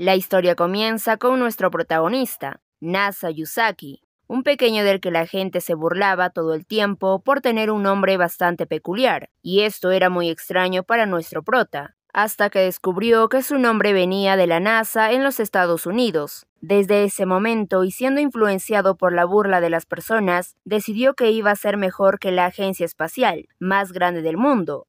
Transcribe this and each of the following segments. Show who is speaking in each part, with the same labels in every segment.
Speaker 1: La historia comienza con nuestro protagonista, Nasa Yusaki, un pequeño del que la gente se burlaba todo el tiempo por tener un nombre bastante peculiar, y esto era muy extraño para nuestro prota, hasta que descubrió que su nombre venía de la NASA en los Estados Unidos. Desde ese momento, y siendo influenciado por la burla de las personas, decidió que iba a ser mejor que la agencia espacial más grande del mundo,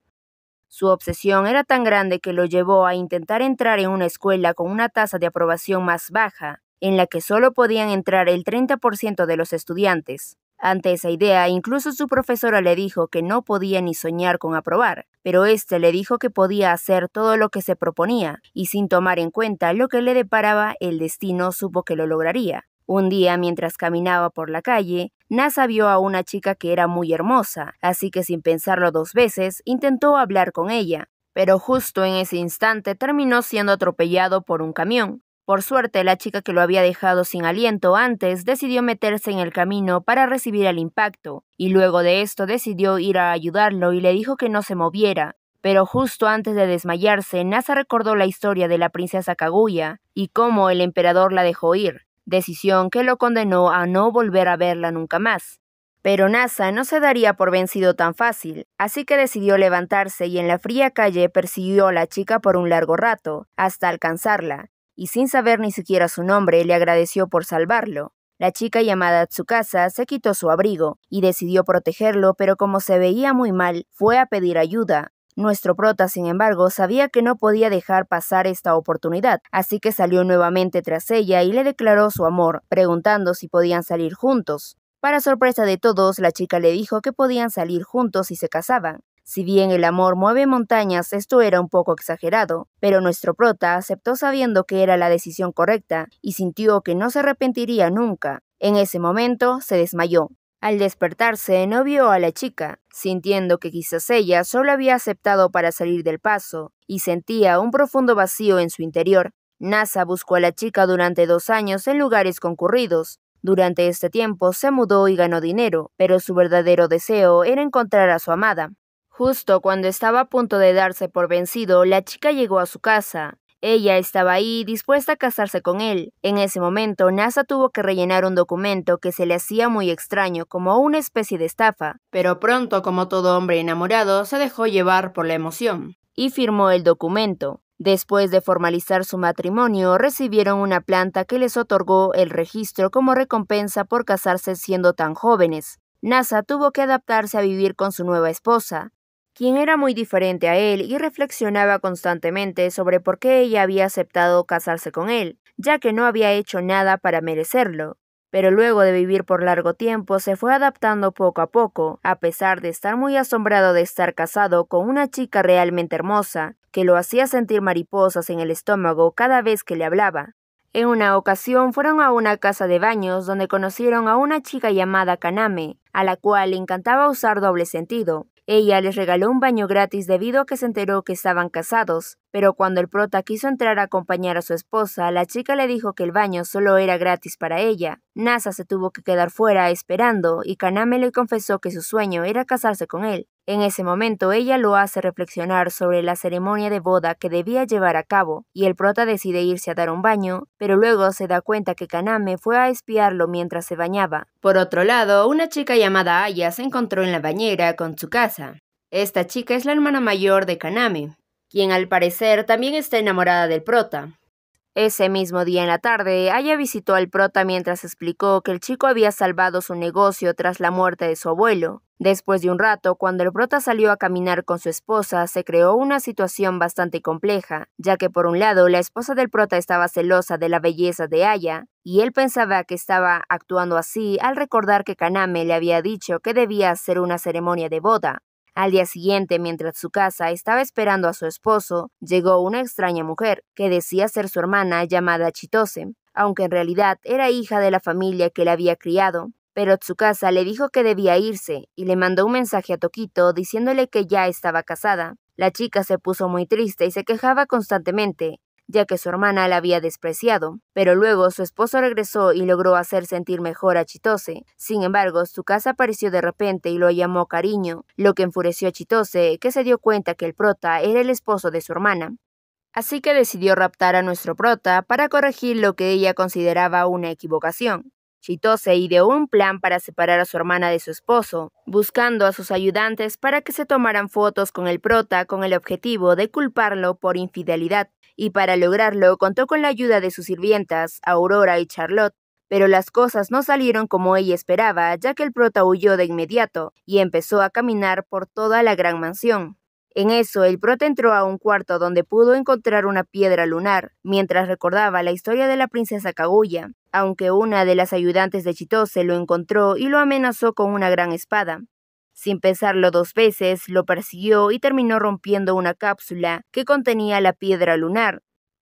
Speaker 1: su obsesión era tan grande que lo llevó a intentar entrar en una escuela con una tasa de aprobación más baja, en la que solo podían entrar el 30% de los estudiantes. Ante esa idea, incluso su profesora le dijo que no podía ni soñar con aprobar, pero este le dijo que podía hacer todo lo que se proponía, y sin tomar en cuenta lo que le deparaba el destino supo que lo lograría. Un día, mientras caminaba por la calle, NASA vio a una chica que era muy hermosa, así que sin pensarlo dos veces, intentó hablar con ella, pero justo en ese instante terminó siendo atropellado por un camión. Por suerte, la chica que lo había dejado sin aliento antes decidió meterse en el camino para recibir el impacto, y luego de esto decidió ir a ayudarlo y le dijo que no se moviera. Pero justo antes de desmayarse, NASA recordó la historia de la princesa Kaguya y cómo el emperador la dejó ir, decisión que lo condenó a no volver a verla nunca más. Pero NASA no se daría por vencido tan fácil, así que decidió levantarse y en la fría calle persiguió a la chica por un largo rato, hasta alcanzarla, y sin saber ni siquiera su nombre le agradeció por salvarlo. La chica llamada Tsukasa se quitó su abrigo y decidió protegerlo, pero como se veía muy mal, fue a pedir ayuda, nuestro prota, sin embargo, sabía que no podía dejar pasar esta oportunidad, así que salió nuevamente tras ella y le declaró su amor, preguntando si podían salir juntos. Para sorpresa de todos, la chica le dijo que podían salir juntos si se casaban. Si bien el amor mueve montañas, esto era un poco exagerado, pero nuestro prota aceptó sabiendo que era la decisión correcta y sintió que no se arrepentiría nunca. En ese momento se desmayó. Al despertarse, no vio a la chica, sintiendo que quizás ella solo había aceptado para salir del paso, y sentía un profundo vacío en su interior. NASA buscó a la chica durante dos años en lugares concurridos. Durante este tiempo se mudó y ganó dinero, pero su verdadero deseo era encontrar a su amada. Justo cuando estaba a punto de darse por vencido, la chica llegó a su casa. Ella estaba ahí dispuesta a casarse con él. En ese momento, NASA tuvo que rellenar un documento que se le hacía muy extraño, como una especie de estafa, pero pronto, como todo hombre enamorado, se dejó llevar por la emoción. Y firmó el documento. Después de formalizar su matrimonio, recibieron una planta que les otorgó el registro como recompensa por casarse siendo tan jóvenes. NASA tuvo que adaptarse a vivir con su nueva esposa quien era muy diferente a él y reflexionaba constantemente sobre por qué ella había aceptado casarse con él, ya que no había hecho nada para merecerlo. Pero luego de vivir por largo tiempo se fue adaptando poco a poco, a pesar de estar muy asombrado de estar casado con una chica realmente hermosa, que lo hacía sentir mariposas en el estómago cada vez que le hablaba. En una ocasión fueron a una casa de baños donde conocieron a una chica llamada Kaname, a la cual le encantaba usar doble sentido, ella les regaló un baño gratis debido a que se enteró que estaban casados. Pero cuando el prota quiso entrar a acompañar a su esposa, la chica le dijo que el baño solo era gratis para ella. NASA se tuvo que quedar fuera esperando y Kaname le confesó que su sueño era casarse con él. En ese momento ella lo hace reflexionar sobre la ceremonia de boda que debía llevar a cabo y el prota decide irse a dar un baño, pero luego se da cuenta que Kaname fue a espiarlo mientras se bañaba. Por otro lado, una chica llamada Aya se encontró en la bañera con su casa. Esta chica es la hermana mayor de Kaname, quien al parecer también está enamorada del prota. Ese mismo día en la tarde, Aya visitó al prota mientras explicó que el chico había salvado su negocio tras la muerte de su abuelo. Después de un rato, cuando el prota salió a caminar con su esposa, se creó una situación bastante compleja, ya que por un lado la esposa del prota estaba celosa de la belleza de Aya, y él pensaba que estaba actuando así al recordar que Kaname le había dicho que debía hacer una ceremonia de boda, al día siguiente, mientras su casa estaba esperando a su esposo, llegó una extraña mujer, que decía ser su hermana llamada Chitose, aunque en realidad era hija de la familia que la había criado. Pero Tsukasa le dijo que debía irse y le mandó un mensaje a Tokito diciéndole que ya estaba casada. La chica se puso muy triste y se quejaba constantemente, ya que su hermana la había despreciado, pero luego su esposo regresó y logró hacer sentir mejor a Chitose. Sin embargo, su casa apareció de repente y lo llamó cariño, lo que enfureció a Chitose, que se dio cuenta que el prota era el esposo de su hermana. Así que decidió raptar a nuestro prota para corregir lo que ella consideraba una equivocación. Chitose ideó un plan para separar a su hermana de su esposo, buscando a sus ayudantes para que se tomaran fotos con el prota con el objetivo de culparlo por infidelidad, y para lograrlo contó con la ayuda de sus sirvientas, Aurora y Charlotte, pero las cosas no salieron como ella esperaba, ya que el prota huyó de inmediato y empezó a caminar por toda la gran mansión. En eso, el prota entró a un cuarto donde pudo encontrar una piedra lunar, mientras recordaba la historia de la princesa Kaguya, aunque una de las ayudantes de Chitose lo encontró y lo amenazó con una gran espada. Sin pensarlo dos veces, lo persiguió y terminó rompiendo una cápsula que contenía la piedra lunar.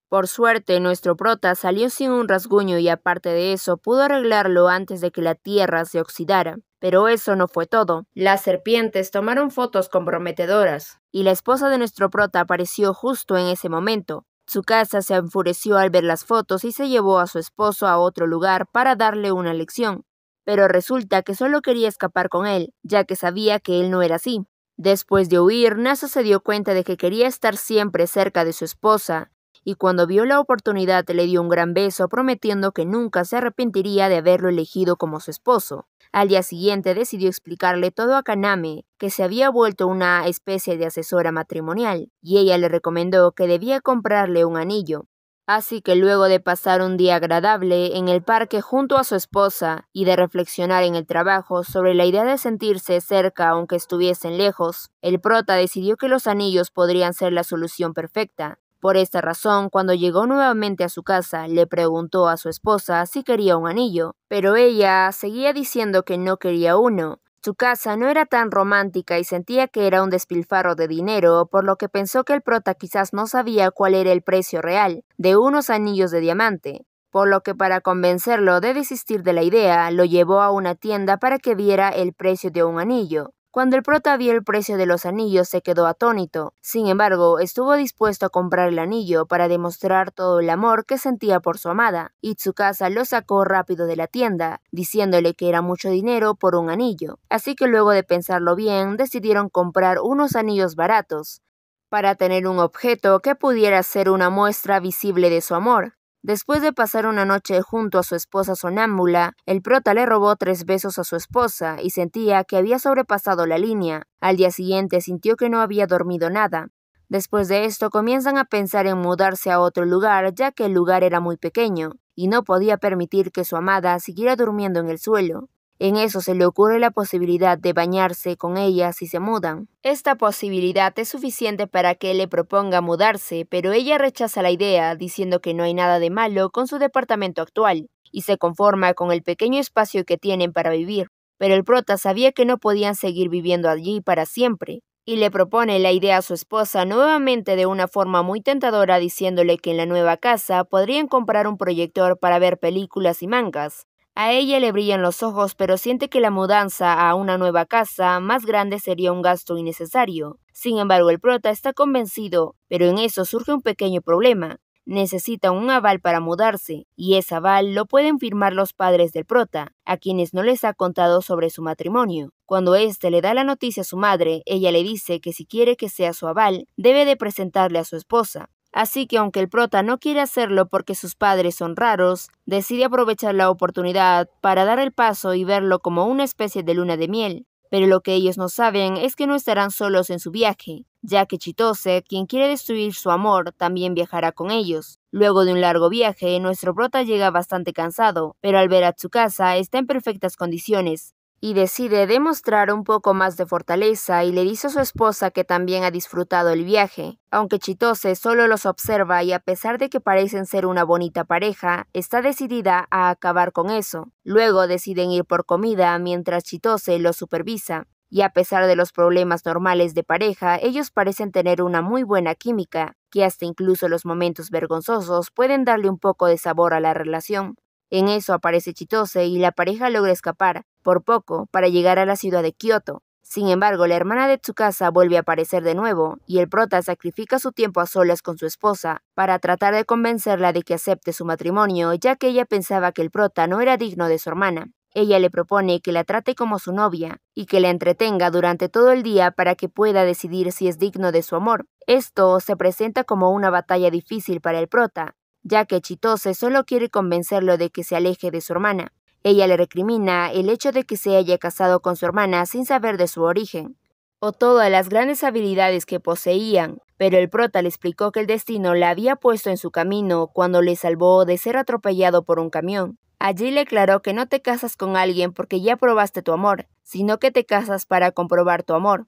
Speaker 1: Por suerte, nuestro prota salió sin un rasguño y aparte de eso pudo arreglarlo antes de que la tierra se oxidara. Pero eso no fue todo. Las serpientes tomaron fotos comprometedoras, y la esposa de nuestro prota apareció justo en ese momento. Su casa se enfureció al ver las fotos y se llevó a su esposo a otro lugar para darle una lección, pero resulta que solo quería escapar con él, ya que sabía que él no era así. Después de huir, Nasa se dio cuenta de que quería estar siempre cerca de su esposa, y cuando vio la oportunidad le dio un gran beso prometiendo que nunca se arrepentiría de haberlo elegido como su esposo. Al día siguiente decidió explicarle todo a Kaname, que se había vuelto una especie de asesora matrimonial, y ella le recomendó que debía comprarle un anillo. Así que luego de pasar un día agradable en el parque junto a su esposa y de reflexionar en el trabajo sobre la idea de sentirse cerca aunque estuviesen lejos, el prota decidió que los anillos podrían ser la solución perfecta, por esta razón, cuando llegó nuevamente a su casa, le preguntó a su esposa si quería un anillo, pero ella seguía diciendo que no quería uno. Su casa no era tan romántica y sentía que era un despilfarro de dinero, por lo que pensó que el prota quizás no sabía cuál era el precio real de unos anillos de diamante, por lo que para convencerlo de desistir de la idea, lo llevó a una tienda para que viera el precio de un anillo. Cuando el prota vio el precio de los anillos se quedó atónito. Sin embargo, estuvo dispuesto a comprar el anillo para demostrar todo el amor que sentía por su amada. y Tsukasa lo sacó rápido de la tienda, diciéndole que era mucho dinero por un anillo. Así que luego de pensarlo bien, decidieron comprar unos anillos baratos para tener un objeto que pudiera ser una muestra visible de su amor. Después de pasar una noche junto a su esposa sonámbula, el prota le robó tres besos a su esposa y sentía que había sobrepasado la línea. Al día siguiente sintió que no había dormido nada. Después de esto comienzan a pensar en mudarse a otro lugar ya que el lugar era muy pequeño y no podía permitir que su amada siguiera durmiendo en el suelo. En eso se le ocurre la posibilidad de bañarse con ella si se mudan. Esta posibilidad es suficiente para que él le proponga mudarse, pero ella rechaza la idea, diciendo que no hay nada de malo con su departamento actual, y se conforma con el pequeño espacio que tienen para vivir. Pero el prota sabía que no podían seguir viviendo allí para siempre, y le propone la idea a su esposa nuevamente de una forma muy tentadora diciéndole que en la nueva casa podrían comprar un proyector para ver películas y mangas, a ella le brillan los ojos, pero siente que la mudanza a una nueva casa más grande sería un gasto innecesario. Sin embargo, el prota está convencido, pero en eso surge un pequeño problema. Necesita un aval para mudarse, y ese aval lo pueden firmar los padres del prota, a quienes no les ha contado sobre su matrimonio. Cuando éste le da la noticia a su madre, ella le dice que si quiere que sea su aval, debe de presentarle a su esposa. Así que aunque el prota no quiere hacerlo porque sus padres son raros, decide aprovechar la oportunidad para dar el paso y verlo como una especie de luna de miel. Pero lo que ellos no saben es que no estarán solos en su viaje, ya que Chitose, quien quiere destruir su amor, también viajará con ellos. Luego de un largo viaje, nuestro prota llega bastante cansado, pero al ver a casa está en perfectas condiciones, y decide demostrar un poco más de fortaleza y le dice a su esposa que también ha disfrutado el viaje, aunque Chitose solo los observa y a pesar de que parecen ser una bonita pareja, está decidida a acabar con eso. Luego deciden ir por comida mientras Chitose los supervisa. Y a pesar de los problemas normales de pareja, ellos parecen tener una muy buena química, que hasta incluso los momentos vergonzosos pueden darle un poco de sabor a la relación. En eso aparece Chitose y la pareja logra escapar, por poco, para llegar a la ciudad de Kioto. Sin embargo, la hermana de Tsukasa vuelve a aparecer de nuevo, y el prota sacrifica su tiempo a solas con su esposa para tratar de convencerla de que acepte su matrimonio, ya que ella pensaba que el prota no era digno de su hermana. Ella le propone que la trate como su novia y que la entretenga durante todo el día para que pueda decidir si es digno de su amor. Esto se presenta como una batalla difícil para el prota, ya que Chitose solo quiere convencerlo de que se aleje de su hermana. Ella le recrimina el hecho de que se haya casado con su hermana sin saber de su origen, o todas las grandes habilidades que poseían, pero el prota le explicó que el destino la había puesto en su camino cuando le salvó de ser atropellado por un camión. Allí le aclaró que no te casas con alguien porque ya probaste tu amor, sino que te casas para comprobar tu amor.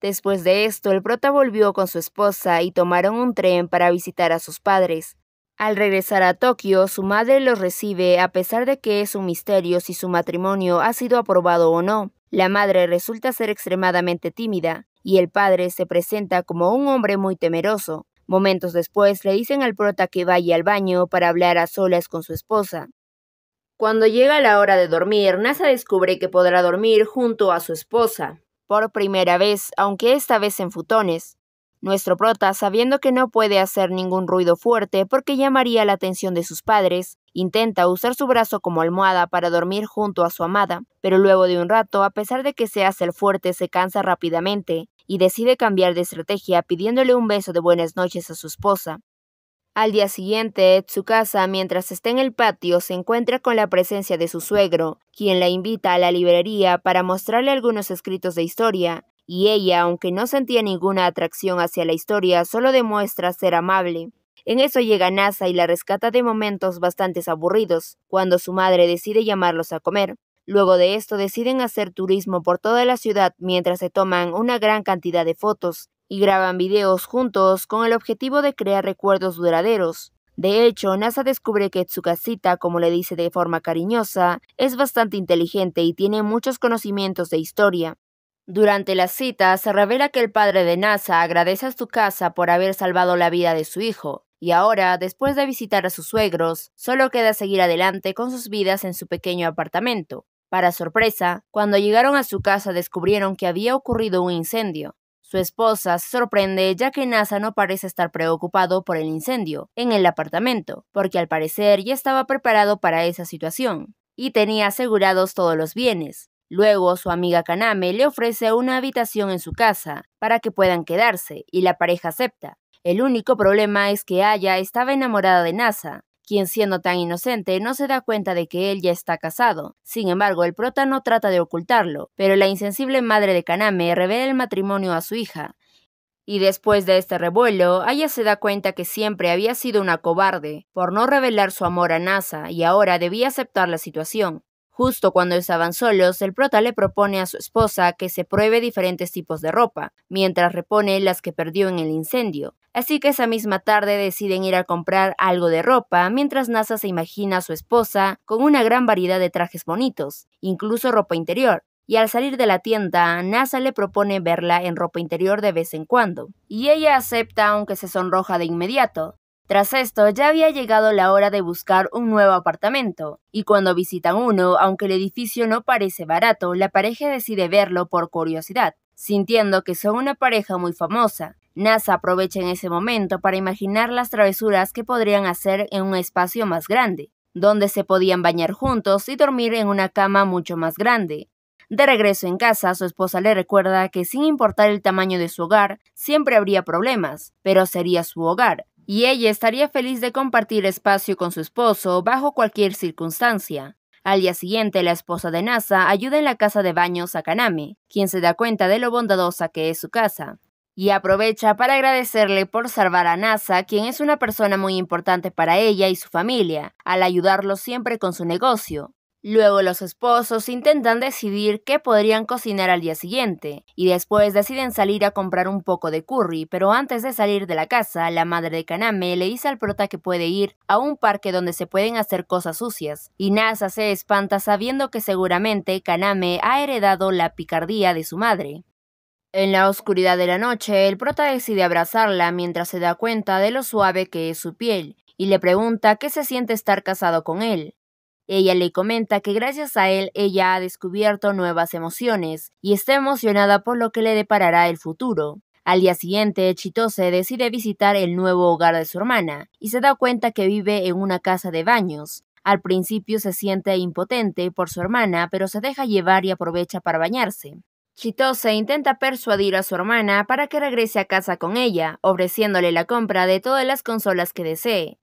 Speaker 1: Después de esto, el prota volvió con su esposa y tomaron un tren para visitar a sus padres. Al regresar a Tokio, su madre los recibe a pesar de que es un misterio si su matrimonio ha sido aprobado o no. La madre resulta ser extremadamente tímida y el padre se presenta como un hombre muy temeroso. Momentos después le dicen al prota que vaya al baño para hablar a solas con su esposa. Cuando llega la hora de dormir, NASA descubre que podrá dormir junto a su esposa. Por primera vez, aunque esta vez en futones. Nuestro prota, sabiendo que no puede hacer ningún ruido fuerte porque llamaría la atención de sus padres, intenta usar su brazo como almohada para dormir junto a su amada, pero luego de un rato, a pesar de que se hace el fuerte, se cansa rápidamente y decide cambiar de estrategia pidiéndole un beso de buenas noches a su esposa. Al día siguiente, Tsukasa, mientras está en el patio, se encuentra con la presencia de su suegro, quien la invita a la librería para mostrarle algunos escritos de historia, y ella, aunque no sentía ninguna atracción hacia la historia, solo demuestra ser amable. En eso llega NASA y la rescata de momentos bastante aburridos, cuando su madre decide llamarlos a comer. Luego de esto deciden hacer turismo por toda la ciudad mientras se toman una gran cantidad de fotos y graban videos juntos con el objetivo de crear recuerdos duraderos. De hecho, NASA descubre que Tsukasita, como le dice de forma cariñosa, es bastante inteligente y tiene muchos conocimientos de historia. Durante la cita, se revela que el padre de NASA agradece a su casa por haber salvado la vida de su hijo, y ahora, después de visitar a sus suegros, solo queda seguir adelante con sus vidas en su pequeño apartamento. Para sorpresa, cuando llegaron a su casa descubrieron que había ocurrido un incendio. Su esposa se sorprende ya que NASA no parece estar preocupado por el incendio en el apartamento, porque al parecer ya estaba preparado para esa situación y tenía asegurados todos los bienes, Luego, su amiga Kaname le ofrece una habitación en su casa para que puedan quedarse, y la pareja acepta. El único problema es que Aya estaba enamorada de Nasa, quien siendo tan inocente no se da cuenta de que él ya está casado. Sin embargo, el prota no trata de ocultarlo, pero la insensible madre de Kaname revela el matrimonio a su hija. Y después de este revuelo, Aya se da cuenta que siempre había sido una cobarde por no revelar su amor a Nasa y ahora debía aceptar la situación. Justo cuando estaban solos, el prota le propone a su esposa que se pruebe diferentes tipos de ropa, mientras repone las que perdió en el incendio. Así que esa misma tarde deciden ir a comprar algo de ropa, mientras NASA se imagina a su esposa con una gran variedad de trajes bonitos, incluso ropa interior, y al salir de la tienda, NASA le propone verla en ropa interior de vez en cuando, y ella acepta aunque se sonroja de inmediato. Tras esto ya había llegado la hora de buscar un nuevo apartamento, y cuando visitan uno, aunque el edificio no parece barato, la pareja decide verlo por curiosidad, sintiendo que son una pareja muy famosa. NASA aprovecha en ese momento para imaginar las travesuras que podrían hacer en un espacio más grande, donde se podían bañar juntos y dormir en una cama mucho más grande. De regreso en casa, su esposa le recuerda que sin importar el tamaño de su hogar, siempre habría problemas, pero sería su hogar, y ella estaría feliz de compartir espacio con su esposo bajo cualquier circunstancia. Al día siguiente, la esposa de Nasa ayuda en la casa de baños a Kaname, quien se da cuenta de lo bondadosa que es su casa, y aprovecha para agradecerle por salvar a Nasa, quien es una persona muy importante para ella y su familia, al ayudarlo siempre con su negocio. Luego los esposos intentan decidir qué podrían cocinar al día siguiente, y después deciden salir a comprar un poco de curry, pero antes de salir de la casa, la madre de Kaname le dice al prota que puede ir a un parque donde se pueden hacer cosas sucias, y Nasa se espanta sabiendo que seguramente Kaname ha heredado la picardía de su madre. En la oscuridad de la noche, el prota decide abrazarla mientras se da cuenta de lo suave que es su piel, y le pregunta qué se siente estar casado con él, ella le comenta que gracias a él ella ha descubierto nuevas emociones y está emocionada por lo que le deparará el futuro. Al día siguiente, Chitose decide visitar el nuevo hogar de su hermana y se da cuenta que vive en una casa de baños. Al principio se siente impotente por su hermana, pero se deja llevar y aprovecha para bañarse. Chitose intenta persuadir a su hermana para que regrese a casa con ella, ofreciéndole la compra de todas las consolas que desee.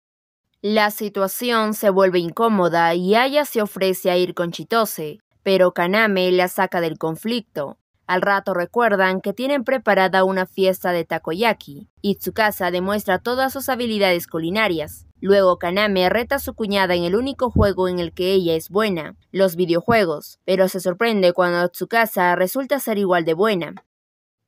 Speaker 1: La situación se vuelve incómoda y Aya se ofrece a ir con Chitose, pero Kaname la saca del conflicto. Al rato recuerdan que tienen preparada una fiesta de takoyaki. y Tsukasa demuestra todas sus habilidades culinarias. Luego Kaname reta a su cuñada en el único juego en el que ella es buena, los videojuegos, pero se sorprende cuando Tsukasa resulta ser igual de buena.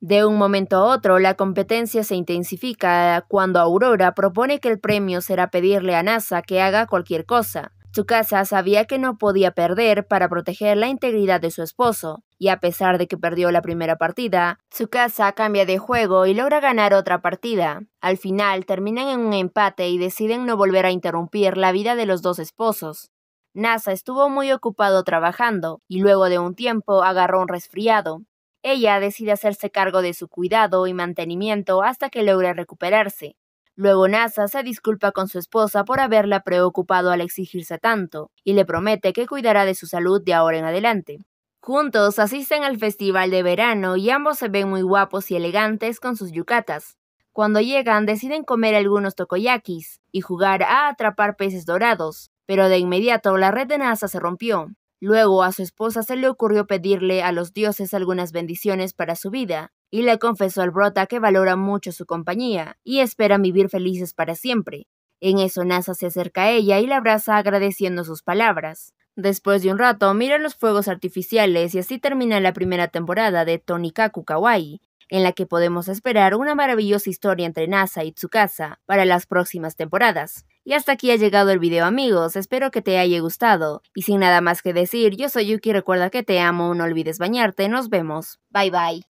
Speaker 1: De un momento a otro, la competencia se intensifica cuando Aurora propone que el premio será pedirle a NASA que haga cualquier cosa. Tsukasa sabía que no podía perder para proteger la integridad de su esposo, y a pesar de que perdió la primera partida, Tsukasa cambia de juego y logra ganar otra partida. Al final terminan en un empate y deciden no volver a interrumpir la vida de los dos esposos. NASA estuvo muy ocupado trabajando y luego de un tiempo agarró un resfriado, ella decide hacerse cargo de su cuidado y mantenimiento hasta que logre recuperarse. Luego NASA se disculpa con su esposa por haberla preocupado al exigirse tanto y le promete que cuidará de su salud de ahora en adelante. Juntos asisten al festival de verano y ambos se ven muy guapos y elegantes con sus yucatas. Cuando llegan deciden comer algunos tokoyakis y jugar a atrapar peces dorados, pero de inmediato la red de NASA se rompió Luego a su esposa se le ocurrió pedirle a los dioses algunas bendiciones para su vida, y le confesó al Brota que valora mucho su compañía y espera vivir felices para siempre. En eso Nasa se acerca a ella y la abraza agradeciendo sus palabras. Después de un rato, mira los fuegos artificiales y así termina la primera temporada de Tonikaku Kawaii, en la que podemos esperar una maravillosa historia entre Nasa y Tsukasa para las próximas temporadas. Y hasta aquí ha llegado el video amigos, espero que te haya gustado. Y sin nada más que decir, yo soy Yuki, recuerda que te amo, no olvides bañarte, nos vemos. Bye bye.